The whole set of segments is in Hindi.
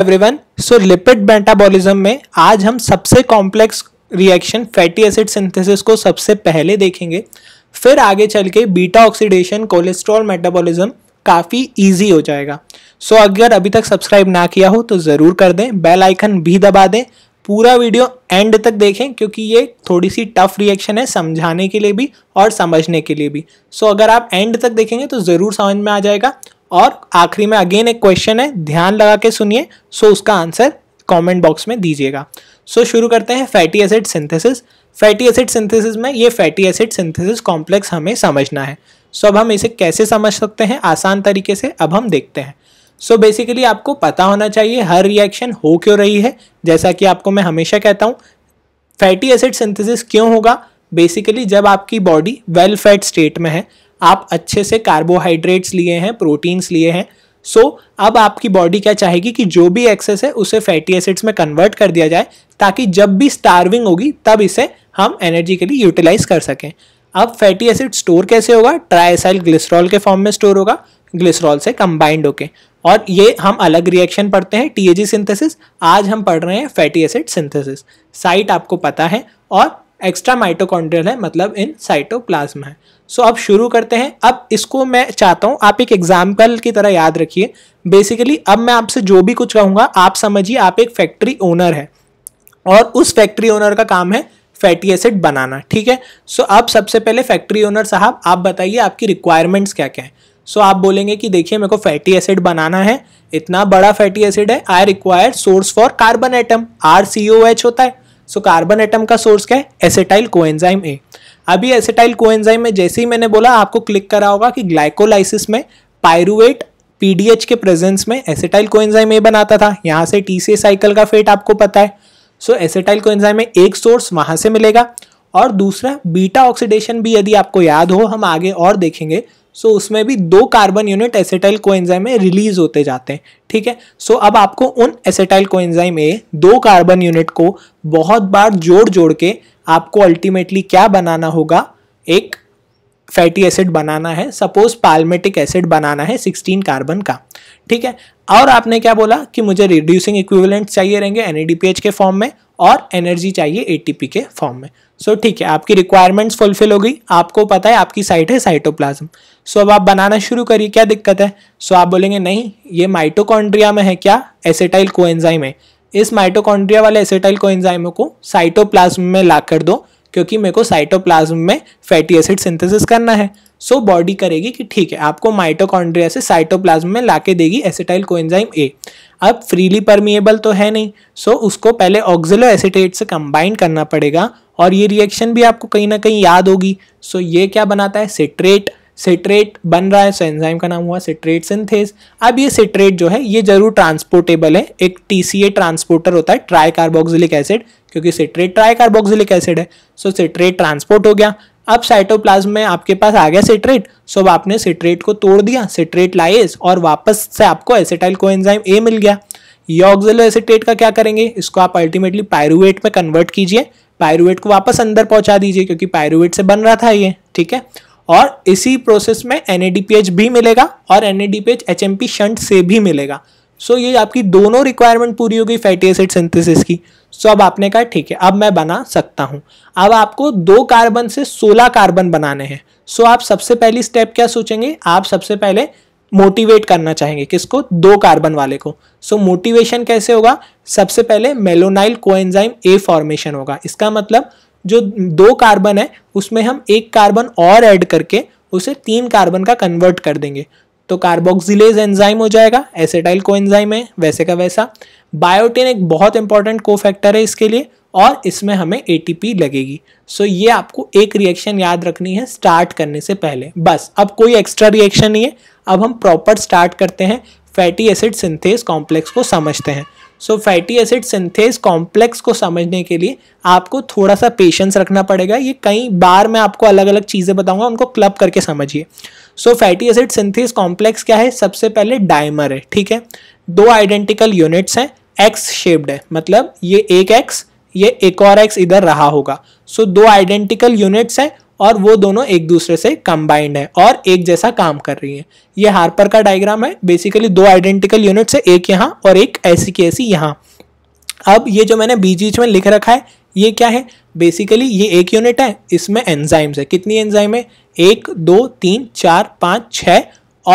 एवरीवन सो लिपिड मेटाबॉलिज्म में आज हम सबसे complex reaction fatty acid synthesis को सबसे पहले देखेंगे फिर आगे चल के बीटा ऑक्सीडेशन कोलेस्ट्रॉल मेटाबॉलिज्म काफ़ी इजी हो जाएगा सो so, अगर अभी तक सब्सक्राइब ना किया हो तो ज़रूर कर दें बेल आइकन भी दबा दें पूरा वीडियो एंड तक देखें क्योंकि ये थोड़ी सी टफ रिएक्शन है समझाने के लिए भी और समझने के लिए भी सो so, अगर आप एंड तक देखेंगे तो ज़रूर समझ में आ जाएगा और आखिरी में अगेन एक क्वेश्चन है ध्यान लगा के सुनिए सो उसका आंसर कमेंट बॉक्स में दीजिएगा सो शुरू करते हैं fatty acid synthesis fatty acid synthesis में ये फैटी एसिड सिंथेसिस कॉम्प्लेक्स हमें समझना है सो so, अब हम इसे कैसे समझ सकते हैं आसान तरीके से अब हम देखते हैं सो so, बेसिकली आपको पता होना चाहिए हर रिएक्शन हो क्यों रही है जैसा कि आपको मैं हमेशा कहता हूँ फैटी एसिड सिंथेसिस क्यों होगा बेसिकली जब आपकी बॉडी वेल फैट स्टेट में है आप अच्छे से कार्बोहाइड्रेट्स लिए हैं प्रोटीन्स लिए हैं सो so, अब आपकी बॉडी क्या चाहेगी कि जो भी एक्सेस है उसे फैटी एसिड्स में कन्वर्ट कर दिया जाए ताकि जब भी स्टार्विंग होगी तब इसे हम एनर्जी के लिए यूटिलाइज कर सकें अब फैटी एसिड स्टोर कैसे होगा ट्राइसाइल ग्लिसरॉल के फॉर्म में स्टोर होगा ग्लिसरॉल से कंबाइंड होके और ये हम अलग रिएक्शन पढ़ते हैं टीएजी सिंथेसिस आज हम पढ़ रहे हैं फैटी एसिड सिंथेसिस साइट आपको पता है और एक्स्ट्रा माइटोकॉन्ड्रियल है मतलब इन साइटोप्लाज्म है सो अब शुरू करते हैं अब इसको मैं चाहता हूँ आप एक एग्जाम्पल की तरह याद रखिए बेसिकली अब मैं आपसे जो भी कुछ कहूँगा आप समझिए आप एक फैक्ट्री ओनर है और उस फैक्ट्री ओनर का काम है फैटी एसिड बनाना ठीक है सो so, अब सबसे पहले फैक्ट्री ओनर साहब आप बताइए आपकी रिक्वायरमेंट्स क्या क्या हैं सो so, आप बोलेंगे कि देखिए मेरे को फैटी एसिड बनाना है इतना बड़ा फैटी एसिड है I require source for carbon atom R C O H होता है सो कार्बन एटम का सोर्स क्या है एसेटाइल कोएंजाइम ए अभी एसेटाइल कोएंजाइम में जैसे ही मैंने बोला आपको क्लिक करा होगा कि ग्लाइकोलाइसिस में पायरुवेट पीडीएच के प्रेजेंस में एसेटाइल कोएंजाइम ए बनाता था यहाँ से टीसीए साइकिल का फेट आपको पता है सो एसेटाइल कोएंजाइम में एक सोर्स वहाँ से मिलेगा और दूसरा बीटा ऑक्सीडेशन भी यदि आपको याद हो हम आगे और देखेंगे सो so, उसमें भी दो कार्बन यूनिट एसेटाइल कोएंजाइम में रिलीज होते जाते हैं ठीक है सो so, अब आपको उन एसेटाइल कोएंजाइम ए दो कार्बन यूनिट को बहुत बार जोड़ जोड़ के आपको अल्टीमेटली क्या बनाना होगा एक फैटी एसिड बनाना है सपोज पाल्मेटिक एसिड बनाना है 16 कार्बन का ठीक है और आपने क्या बोला कि मुझे रिड्यूसिंग इक्विवेलेंट चाहिए रहेंगे एन के फॉर्म में और एनर्जी चाहिए एटीपी के फॉर्म में सो so, ठीक है आपकी रिक्वायरमेंट्स फुलफिल हो गई आपको पता है आपकी साइट है साइटोप्लाज्म सो so, अब आप बनाना शुरू करिए क्या दिक्कत है सो so, आप बोलेंगे नहीं ये माइटोकॉन्ड्रिया में है क्या एसेटाइल कोएंजाइम है इस माइटोकॉन्ड्रिया वाले एसेटाइल कोएंजाइमों को साइटोप्लाज्म में ला कर दो क्योंकि मेरे को साइटोप्लाज्म में फैटी एसिड सिंथेसिस करना है सो so, बॉडी करेगी कि ठीक है आपको माइटोकॉन्ड्रिया से साइटोप्लाज्म में ला के देगी एसेटाइल कोएंजाइम ए अब फ्रीली परमिएबल तो है नहीं सो so उसको पहले ऑक्जिलो एसिटेट से कंबाइन करना पड़ेगा और ये रिएक्शन भी आपको कहीं ना कहीं याद होगी सो so ये क्या बनाता है सिट्रेट सिट्रेट बन रहा है सो एंजाइम का नाम हुआ सिट्रेट सिंथेस अब ये सिट्रेट जो है ये जरूर ट्रांसपोर्टेबल है एक टीसीए ट्रांसपोर्टर होता है ट्राई कार्बोक्सिलिक एसिड क्योंकि सिट्रेट ट्राई कार्बोक्सिलिक एसिड है सो सिट्रेट ट्रांसपोर्ट हो गया अब साइटोप्लाज्म में आपके पास आ गया सिट्रेट सो अब आपने सिट्रेट को तोड़ दिया सिट्रेट लाइस और वापस से आपको एसिटाइल कोएंजाइम ए मिल गया ये ऑक्जिलो एसिटेट का क्या करेंगे इसको आप अल्टीमेटली पायरुवेट में कन्वर्ट कीजिए पायरुवेट को वापस अंदर पहुंचा दीजिए क्योंकि पायरुवेट से बन रहा था ये ठीक है और इसी प्रोसेस में एनएडीपीएच भी मिलेगा और एन एच एम शंट से भी मिलेगा सो so, ये आपकी दोनों रिक्वायरमेंट पूरी हो गई फैटी एसिड सिंथेसिस की सो so, अब आपने कहा ठीक है अब मैं बना सकता हूँ अब आपको दो कार्बन से सोलह कार्बन बनाने हैं सो so, आप सबसे पहली स्टेप क्या सोचेंगे आप सबसे पहले मोटिवेट करना चाहेंगे किसको दो कार्बन वाले को सो so, मोटिवेशन कैसे होगा सबसे पहले मेलोनाइल कोएंजाइम ए फॉर्मेशन होगा इसका मतलब जो दो कार्बन है उसमें हम एक कार्बन और ऐड करके उसे तीन कार्बन का कन्वर्ट कर देंगे तो कार्बोक्सिलेज एंजाइम हो जाएगा एसेटाइल को एंजाइम है वैसे का वैसा बायोटिन एक बहुत इंपॉर्टेंट को फैक्टर है इसके लिए और इसमें हमें एटीपी लगेगी सो so, ये आपको एक रिएक्शन याद रखनी है स्टार्ट करने से पहले बस अब कोई एक्स्ट्रा रिएक्शन नहीं है अब हम प्रॉपर स्टार्ट करते हैं फैटी एसिड सिंथेस कॉम्प्लेक्स को समझते हैं so fatty acid synthase complex को समझने के लिए आपको थोड़ा सा पेशेंस रखना पड़ेगा ये कई बार मैं आपको अलग अलग चीज़ें बताऊंगा उनको क्लब करके समझिए so fatty acid synthase complex क्या है सबसे पहले डाइमर है ठीक है दो आइडेंटिकल यूनिट्स हैं एक्स शेप्ड है मतलब ये एक एक्स ये एक और एक्स इधर रहा होगा सो so, दो आइडेंटिकल यूनिट्स हैं और वो दोनों एक दूसरे से कंबाइंड है और एक जैसा काम कर रही है ये हार्पर का डायग्राम है बेसिकली दो आइडेंटिकल यूनिट्स है एक यहाँ और एक ऐसी की ऐसी यहाँ अब ये जो मैंने बीच बीच में लिख रखा है ये क्या है बेसिकली ये एक यूनिट है इसमें एंजाइम्स है कितनी एंजाइम है एक दो तीन चार पाँच छः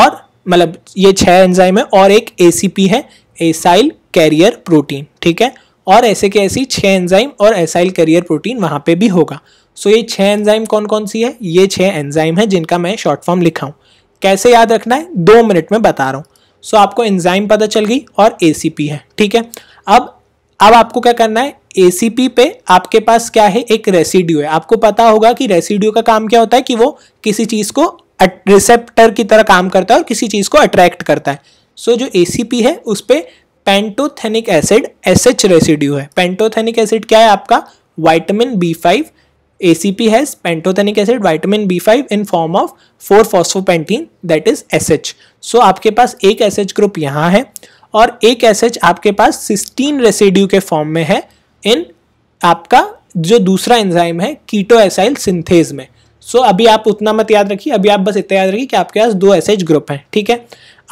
और मतलब ये छः एंजाइम है और एक ए है एसाइल कैरियर प्रोटीन ठीक है और ऐसे के ऐसी छः एंजाइम और एसाइल कैरियर प्रोटीन वहाँ पे भी होगा सो ये छह एंजाइम कौन कौन सी है ये छह एंजाइम है जिनका मैं शॉर्ट फॉर्म लिखा हूँ कैसे याद रखना है दो मिनट में बता रहा हूँ सो आपको एंजाइम पता चल गई और ए है ठीक है अब अब आपको क्या करना है ए पे आपके पास क्या है एक रेसिड्यू है आपको पता होगा कि रेसिड्यू का काम क्या होता है कि वो किसी चीज़ को रिसेप्टर की तरह काम करता है और किसी चीज़ को अट्रैक्ट करता है सो so, जो ए है उस पर pantothenic acid S H residue है पेंटोथेनिक एसिड क्या है आपका vitamin B five ACP has vitamin acid vitamin B5 in form of 4 phosphopentene that is SH. So आपके पास एक SH ग्रुप यहाँ है और एक SH आपके पास सिक्सटीन रेसिड्यू के फॉर्म में है इन आपका जो दूसरा एंजाइम है कीटो एसाइल सिंथेज में सो so, अभी आप उतना मत याद रखिए अभी आप बस इतना याद रखिए कि आपके पास दो एस ग्रुप हैं ठीक है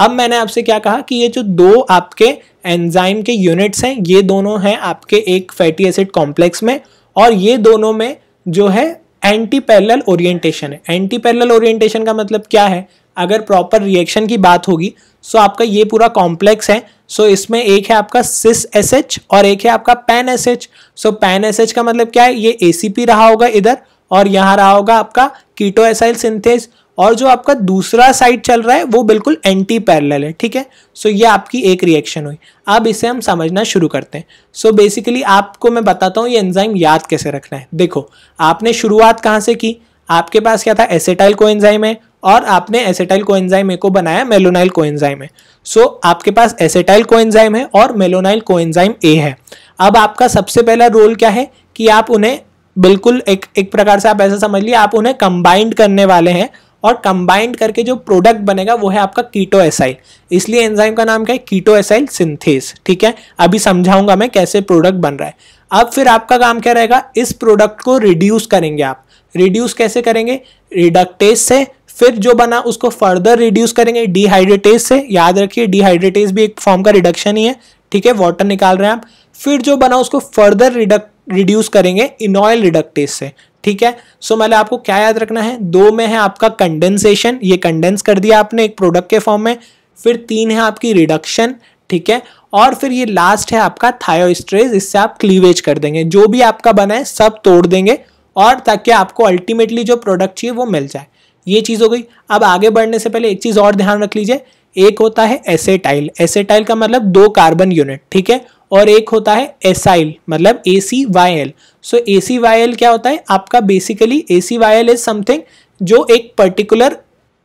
अब मैंने आपसे क्या कहा कि ये जो दो आपके एंजाइम के यूनिट्स हैं ये दोनों हैं आपके एक फैटी एसिड कॉम्प्लेक्स में और ये दोनों में जो है एंटी पैरेलल ओरिएंटेशन है एंटी पैरेलल ओरिएंटेशन का मतलब क्या है अगर प्रॉपर रिएक्शन की बात होगी सो आपका ये पूरा कॉम्प्लेक्स है सो इसमें एक है आपका सिस एस एच और एक है आपका pan S H so pan S H का मतलब क्या है ये ए सी पी रहा होगा इधर और यहाँ रहा होगा आपका कीटो एसाइल सिंथेज और जो आपका दूसरा साइड चल रहा है वो बिल्कुल एंटी पैरेलल है ठीक है सो ये आपकी एक रिएक्शन हुई अब इसे हम समझना शुरू करते हैं सो बेसिकली आपको मैं बताता हूँ ये एंजाइम याद कैसे रखना है देखो आपने शुरुआत कहाँ से की आपके पास क्या था एसेटाइल को एंजाइम है और आपने एसेटाइल को एंजाइम को बनाया मेलोनाइल को एंजाइम है सो so, आपके पास एसेटाइल को एंजाइम है और मेलोनाइल को एंजाइम ए है अब आपका सबसे पहला रोल क्या है कि आप उन्हें बिल्कुल एक एक प्रकार से आप ऐसा समझ लिए आप उन्हें कंबाइंड करने वाले हैं और कंबाइंड करके जो प्रोडक्ट बनेगा वो है आपका कीटो एसाइल इसलिए एंजाइम का नाम क्या है कीटो एसाइल सिंथेस ठीक है अभी समझाऊंगा मैं कैसे प्रोडक्ट बन रहा है अब फिर आपका काम क्या रहेगा इस प्रोडक्ट को रिड्यूस करेंगे आप रिड्यूस कैसे करेंगे रिडक्टेज से फिर जो बना उसको फर्दर रिड्यूस करेंगे डिहाइड्रेटेज से याद रखिए डिहाइड्रेटेज भी एक फॉर्म का रिडक्शन ही है ठीक है वाटर निकाल रहे हैं आप फिर जो बना उसको फर्दर रिडक रिड्यूस करेंगे इनॉयल रिडक्टेज से ठीक है सो so, मैंने आपको क्या याद रखना है दो में है आपका कंडेंसेशन ये कंडेंस कर दिया आपने एक प्रोडक्ट के फॉर्म में फिर तीन है आपकी रिडक्शन ठीक है और फिर ये लास्ट है आपका थायोस्ट्रेज इससे आप क्लीवेज कर देंगे जो भी आपका बना है सब तोड़ देंगे और ताकि आपको अल्टीमेटली जो प्रोडक्ट चाहिए वो मिल जाए ये चीज़ हो गई अब आगे बढ़ने से पहले एक चीज़ और ध्यान रख लीजिए एक होता है एसेटाइल एसेटाइल का मतलब दो कार्बन यूनिट ठीक है और एक होता है एसाइल मतलब A C Y L so A C Y L क्या होता है आपका basically A C Y L is something जो एक पर्टिकुलर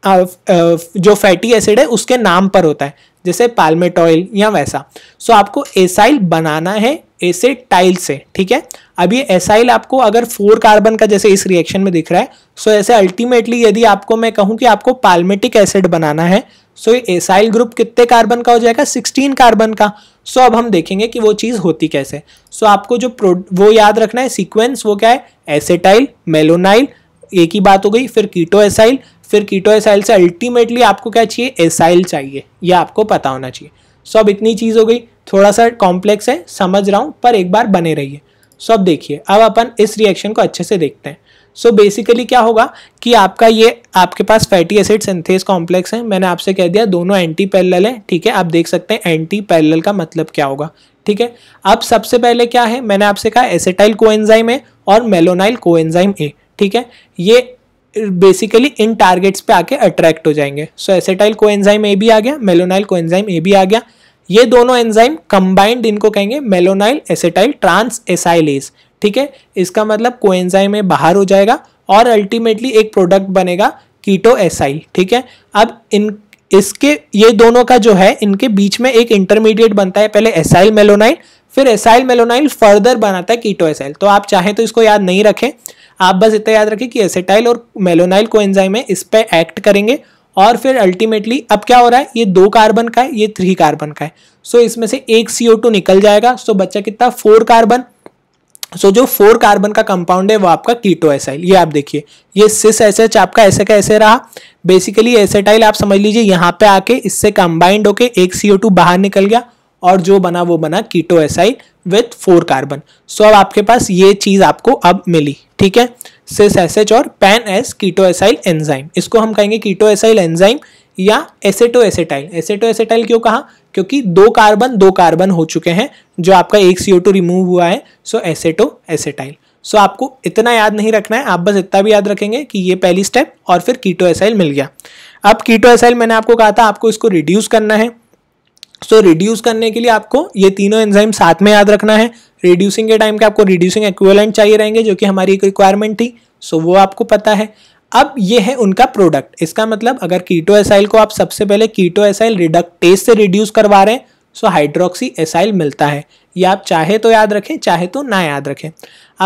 जो फैटी एसिड है उसके नाम पर होता है जैसे पाल्मेट ऑयल या वैसा सो so, आपको एसाइल बनाना है एसे टाइल से ठीक है अब ये एसाइल आपको अगर फोर कार्बन का जैसे इस रिएक्शन में दिख रहा है सो so ऐसे अल्टीमेटली यदि आपको मैं कहूँ कि आपको पाल्मेटिक एसिड बनाना है सो so ये एसाइल ग्रुप कितने कार्बन का हो जाएगा सिक्सटीन कार्बन का सो अब हम देखेंगे कि वो चीज़ होती कैसे सो आपको जो प्रो वो याद रखना है सीक्वेंस वो क्या है एसेटाइल मेलोनाइल एक ही बात हो गई फिर कीटो एसाइल फिर कीटो एसाइल से अल्टीमेटली आपको क्या चाहिए एसाइल चाहिए यह आपको पता होना चाहिए सो अब इतनी चीज़ हो गई थोड़ा सा कॉम्प्लेक्स है समझ रहा हूँ पर एक बार बने रहिए सो अब देखिए अब अपन इस रिएक्शन को अच्छे से देखते हैं सो so बेसिकली क्या होगा कि आपका ये आपके पास फैटी एसिड सिंथेस कॉम्प्लेक्स है मैंने आपसे कह दिया दोनों एंटी पैरल है ठीक है आप देख सकते हैं एंटी पैरल का मतलब क्या होगा ठीक है अब सबसे पहले क्या है मैंने आपसे कहा एसेटाइल कोएंजाइम ए और मेलोनाइल कोएंजाइम ए ठीक है ये बेसिकली इन टारगेट्स पे आके अट्रैक्ट हो जाएंगे सो एसेटाइल कोएंजाइम ए भी आ गया मेलोनाइल कोएंजाइम ए भी आ गया ये दोनों एंजाइम कंबाइंड इनको कहेंगे मेलोनाइल एसेटाइल ट्रांस एसाइलेज ठीक है इसका मतलब कोएंजाइम बाहर हो जाएगा और अल्टीमेटली एक प्रोडक्ट बनेगा कीटो एसआई ठीक है अब इन इसके ये दोनों का जो है इनके बीच में एक इंटरमीडिएट बनता है पहले एसाइल मेलोनाइल फिर एसाइल मेलोनाइल फर्दर बनाता है कीटो एसाइल तो आप चाहें तो इसको याद नहीं रखें आप बस इतना याद रखें कि एसेटाइल और मेलोनाइल को एंजाइम है इस पर एक्ट करेंगे और फिर अल्टीमेटली अब क्या हो रहा है ये दो कार्बन का है ये थ्री कार्बन का है सो so, इसमें से एक सी निकल जाएगा सो so, बच्चा कितना फोर कार्बन सो जो फोर कार्बन का कंपाउंड है वो आपका कीटो एसाइल ये आप देखिए ये सिस एच आपका ऐसे का ऐसे रहा बेसिकली एसेटाइल आप समझ लीजिए यहाँ पे आके इससे कंबाइंड होके एक सीओ टू बाहर निकल गया और जो बना वो बना keto acyl with four carbon so अब आपके पास ये चीज आपको अब मिली ठीक है सिस एसएच और pan S keto acyl enzyme इसको हम कहेंगे कीटो एसाइल एनजाइम या एसेटो एसेटाइल एसेटो एसेटाइल क्यों कहा क्योंकि दो कार्बन दो कार्बन हो चुके हैं जो आपका एक सी रिमूव हुआ है सो एसेटो एसेटाइल सो आपको इतना याद नहीं रखना है आप बस इतना भी याद रखेंगे कि ये पहली स्टेप और फिर कीटो एसाइल मिल गया अब कीटो एसाइल मैंने आपको कहा था आपको इसको रिड्यूस करना है सो so, रिड्यूस करने के लिए आपको ये तीनों एंजाइम साथ में याद रखना है रिड्यूसिंग के टाइम के आपको रिड्यूसिंग एक्वेलेंट चाहिए रहेंगे जो कि हमारी एक रिक्वायरमेंट थी सो so, वो आपको पता है अब ये है उनका प्रोडक्ट इसका मतलब अगर कीटो एसाइल को आप सबसे पहले कीटो एसाइल रिडक्टेज से रिड्यूस करवा रहे हैं सो हाइड्रोक्सी एसाइल मिलता है ये आप चाहे तो याद रखें चाहे तो ना याद रखें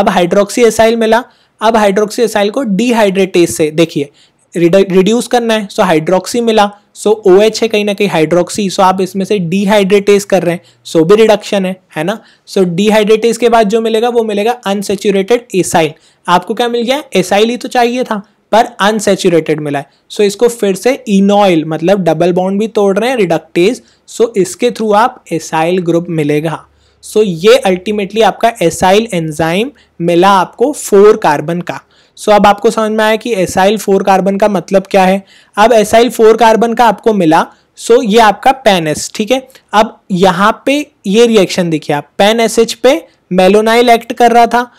अब हाइड्रोक्सी एसाइल मिला अब हाइड्रोक्सी एसाइल को डिहाइड्रेटेज से देखिए रिड्यूस करना है सो हाइड्रोक्सी मिला सो ओ एच है कहीं ना कहीं हाइड्रोक्सी सो आप इसमें से डिहाइड्रेटेज कर रहे हैं सो भी रिडक्शन है है ना सो डिहाइड्रेटेज के बाद जो मिलेगा वो मिलेगा अनसेचुरेटेड एसाइल आपको क्या मिल गया एसाइल ही तो चाहिए था पर अनसेचुरेटेड मिला है सो so, इसको फिर से इनॉयल मतलब डबल बॉन्ड भी तोड़ रहे हैं रिडक्टेज सो so, इसके थ्रू आप एसाइल ग्रुप मिलेगा सो so, ये अल्टीमेटली आपका एसाइल एंजाइम मिला आपको फोर कार्बन का सो so, अब आपको समझ में आया कि एसाइल फोर कार्बन का मतलब क्या है अब एसाइल फोर कार्बन का आपको मिला सो so, ये आपका पेन एस ठीक है अब यहाँ पे ये रिएक्शन देखिए आप पेन एस एच पे मेलोनाइल एक्ट कर रहा था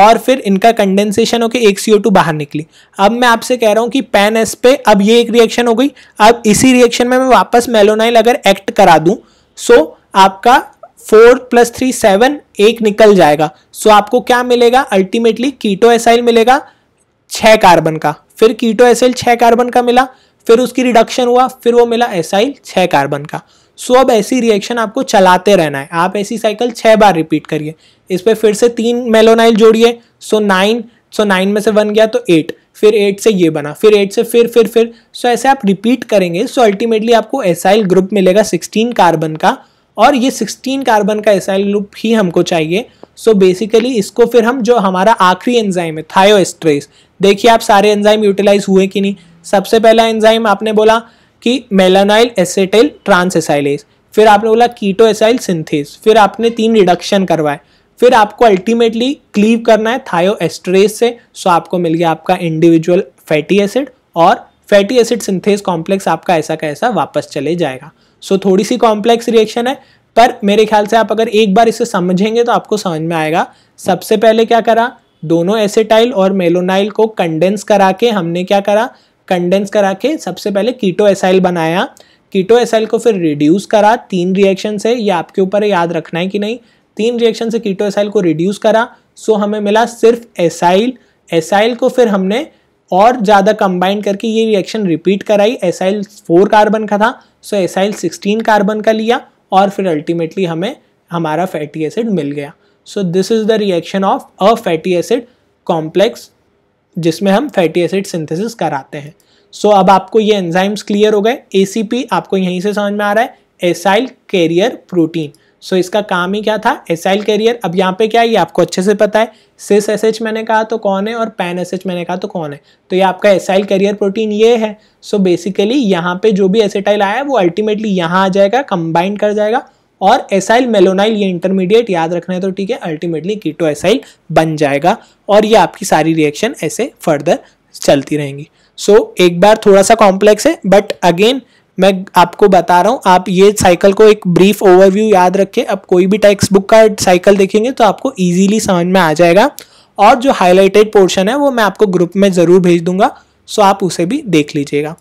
और फिर इनका कंडेंसेशन होकर एक सी बाहर निकली अब मैं आपसे कह रहा हूँ कि पैन एस पे अब ये एक रिएक्शन हो गई अब इसी रिएक्शन में मैं वापस मेलोनाइल अगर एक्ट करा दूँ सो आपका फोर प्लस थ्री सेवन एक निकल जाएगा सो आपको क्या मिलेगा अल्टीमेटली कीटो एसाइल मिलेगा छः कार्बन का फिर कीटो एसाइल छः कार्बन का मिला फिर उसकी रिडक्शन हुआ फिर वो मिला एसाइल छः कार्बन का सो अब ऐसी रिएक्शन आपको चलाते रहना है आप ऐसी साइकिल छः बार रिपीट करिए इस पर फिर से तीन मेलोनाइल जोड़िए सो नाइन सो नाइन में से बन गया तो एट फिर एट से ये बना फिर एट से फिर फिर फिर सो ऐसे आप रिपीट करेंगे सो अल्टीमेटली आपको एसाइल ग्रुप मिलेगा सिक्सटीन कार्बन का और ये सिक्सटीन कार्बन का एसाइल ग्रुप ही हमको चाहिए सो so बेसिकली इसको फिर हम जो हमारा आखिरी एंजाइम है थायोस्ट्रेस देखिए आप सारे एंजाइम यूटिलाइज हुए कि नहीं सबसे पहला एंजाइम आपने बोला कि मेलानाइल एसेटाइल एसाइलेस फिर आपने बोला कीटो एसाइल सिंथेस फिर आपने तीन रिडक्शन करवाए फिर आपको अल्टीमेटली क्लीव करना है एस्ट्रेस से सो आपको मिल गया आपका इंडिविजुअल फैटी एसिड और फैटी एसिड सिंथेस कॉम्प्लेक्स आपका ऐसा का ऐसा वापस चले जाएगा सो so, थोड़ी सी कॉम्प्लेक्स रिएक्शन है पर मेरे ख्याल से आप अगर एक बार इसे समझेंगे तो आपको समझ में आएगा सबसे पहले क्या करा दोनों एसेटाइल और मेलोनाइल को कंडेंस करा के हमने क्या करा कंडेंस करा के सबसे पहले कीटो एसाइल बनाया कीटो एसाइल को फिर रिड्यूस करा तीन रिएक्शन से ये आपके ऊपर याद रखना है कि नहीं तीन रिएक्शन से कीटो एसाइल को रिड्यूस करा सो हमें मिला सिर्फ एसाइल एसाइल को फिर हमने और ज़्यादा कंबाइन करके ये रिएक्शन रिपीट कराई एसाइल फोर कार्बन का था सो एसाइल सिक्सटीन कार्बन का लिया और फिर अल्टीमेटली हमें हमारा फैटी एसिड मिल गया so this is the reaction of a fatty acid complex जिसमें हम फैटी एसिड सिंथेसिस कराते हैं सो so, अब आपको ये एंजाइम्स क्लियर हो गए ए आपको यहीं से समझ में आ रहा है एसाइल कैरियर प्रोटीन सो इसका काम ही क्या था एसाइल कैरियर अब यहाँ पे क्या है ये आपको अच्छे से पता है सिस एस मैंने कहा तो कौन है और पैन एस मैंने कहा तो कौन है तो ये आपका एसाइल कैरियर प्रोटीन ये है सो so बेसिकली यहाँ पे जो भी एसेटाइल आया है वो अल्टीमेटली यहाँ आ जाएगा कंबाइंड कर जाएगा और एसाइल मेलोनाइल ये इंटरमीडिएट याद रखना है तो ठीक है अल्टीमेटली कीटो एसाइल बन जाएगा और ये आपकी सारी रिएक्शन ऐसे फर्दर चलती रहेंगी सो so, एक बार थोड़ा सा कॉम्प्लेक्स है बट अगेन मैं आपको बता रहा हूँ आप ये साइकिल को एक ब्रीफ ओवरव्यू याद रखें आप कोई भी टेक्स्ट बुक का साइकिल देखेंगे तो आपको ईजिली समझ में आ जाएगा और जो हाईलाइटेड पोर्शन है वो मैं आपको ग्रुप में ज़रूर भेज दूंगा सो आप उसे भी देख लीजिएगा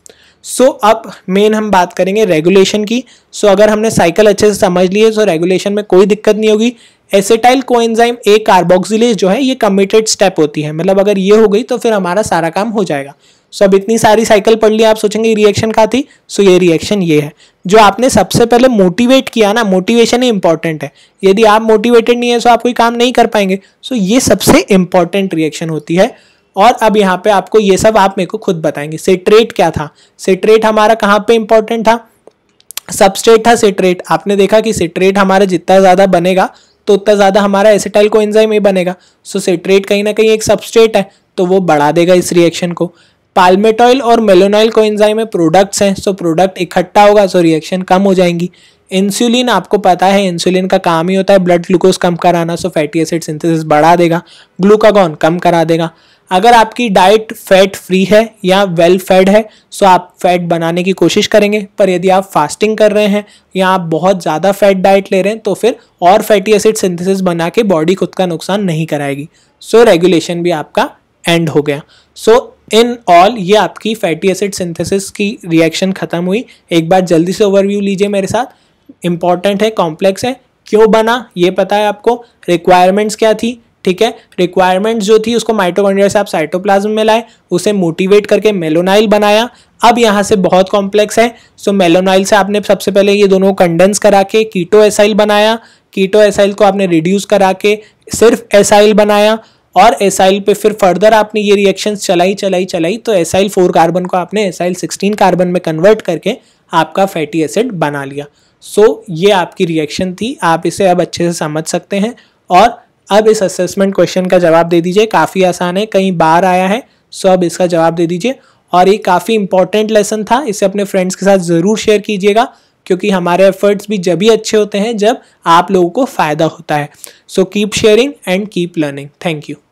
सो so, अब मेन हम बात करेंगे रेगुलेशन की सो so, अगर हमने साइकिल अच्छे से समझ ली है रेगुलेशन में कोई दिक्कत नहीं होगी एसेटाइल कोएंजाइम ए कार्बोक्सिलेज जो है ये कमिटेड स्टेप होती है मतलब अगर ये हो गई तो फिर हमारा सारा काम हो जाएगा सो so, अब इतनी सारी साइकिल पढ़ ली आप सोचेंगे रिएक्शन का थी सो so, ये रिएक्शन ये है जो आपने सबसे पहले मोटिवेट किया ना मोटिवेशन ही इंपॉर्टेंट है यदि आप मोटिवेटेड नहीं है सो तो so आप कोई काम नहीं कर पाएंगे सो so, ये सबसे इंपॉर्टेंट रिएक्शन होती है और अब यहाँ पे आपको ये सब आप मेरे को खुद बताएंगे सेट्रेट क्या था सेट्रेट हमारा कहाँ पे इंपॉर्टेंट था सबस्ट्रेट था सेट्रेट आपने देखा कि सेट्रेट हमारा जितना ज़्यादा बनेगा तो उतना ज़्यादा हमारा एसिटाइल को एंजाइम ही बनेगा सो सेट्रेट कहीं ना कहीं एक सबस्ट्रेट है तो वो बढ़ा देगा इस रिएक्शन को पालमेटॉइल और मेलोनाइल को एंजाइम में प्रोडक्ट्स हैं सो प्रोडक्ट इकट्ठा होगा सो रिएक्शन कम हो जाएंगी इंसुलिन आपको पता है इंसुलिन का काम ही होता है ब्लड ग्लूकोज कम कराना सो फैटी एसिड सिंथेसिस बढ़ा देगा ग्लूकागॉन कम करा देगा अगर आपकी डाइट फैट फ्री है या वेल फेड है सो आप फैट बनाने की कोशिश करेंगे पर यदि आप फास्टिंग कर रहे हैं या आप बहुत ज़्यादा फैट डाइट ले रहे हैं तो फिर और फैटी एसिड सिंथेसिस बना के बॉडी खुद का नुकसान नहीं कराएगी सो so, रेगुलेशन भी आपका एंड हो गया सो इन ऑल ये आपकी फैटी एसिड सिंथेसिस की रिएक्शन ख़त्म हुई एक बार जल्दी से ओवरव्यू लीजिए मेरे साथ इंपॉर्टेंट है कॉम्प्लेक्स है क्यों बना ये पता है आपको रिक्वायरमेंट्स क्या थी ठीक है रिक्वायरमेंट जो थी उसको माइटोकॉन्ड्रिया से आप साइटोप्लाज्म में लाए उसे मोटिवेट करके मेलोनाइल बनाया अब यहाँ से बहुत कॉम्प्लेक्स है सो मेलोनाइल से आपने सबसे पहले ये दोनों कंडेंस करा के कीटो एसाइल बनाया कीटो एसाइल को आपने रिड्यूस करा के सिर्फ एसाइल बनाया और एसाइल पे फिर फर्दर आपने ये रिएक्शन चलाई चलाई चलाई तो एसाइल फोर कार्बन को आपने एसाइल सिक्सटीन कार्बन में कन्वर्ट करके आपका फैटी एसिड बना लिया सो so, ये आपकी रिएक्शन थी आप इसे अब अच्छे से समझ सकते हैं और अब इस असेसमेंट क्वेश्चन का जवाब दे दीजिए काफ़ी आसान है कहीं बार आया है सो अब इसका जवाब दे दीजिए और ये काफ़ी इंपॉर्टेंट लेसन था इसे अपने फ्रेंड्स के साथ ज़रूर शेयर कीजिएगा क्योंकि हमारे एफर्ट्स भी जब ही अच्छे होते हैं जब आप लोगों को फ़ायदा होता है so keep sharing and keep learning thank you